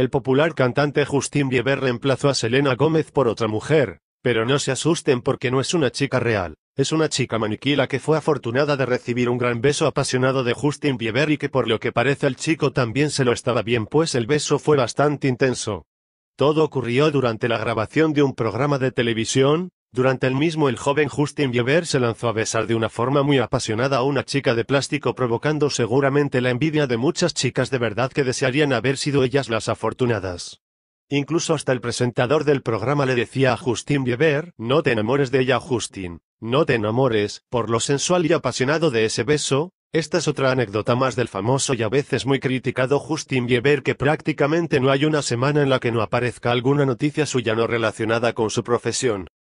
El popular cantante Justin Bieber reemplazó a Selena Gómez por otra mujer, pero no se asusten porque no es una chica real, es una chica maniquí la que fue afortunada de recibir un gran beso apasionado de Justin Bieber y que por lo que parece el chico también se lo estaba bien pues el beso fue bastante intenso. Todo ocurrió durante la grabación de un programa de televisión, durante el mismo el joven Justin Bieber se lanzó a besar de una forma muy apasionada a una chica de plástico provocando seguramente la envidia de muchas chicas de verdad que desearían haber sido ellas las afortunadas. Incluso hasta el presentador del programa le decía a Justin Bieber, no te enamores de ella Justin, no te enamores, por lo sensual y apasionado de ese beso, esta es otra anécdota más del famoso y a veces muy criticado Justin Bieber que prácticamente no hay una semana en la que no aparezca alguna noticia suya no relacionada con su profesión.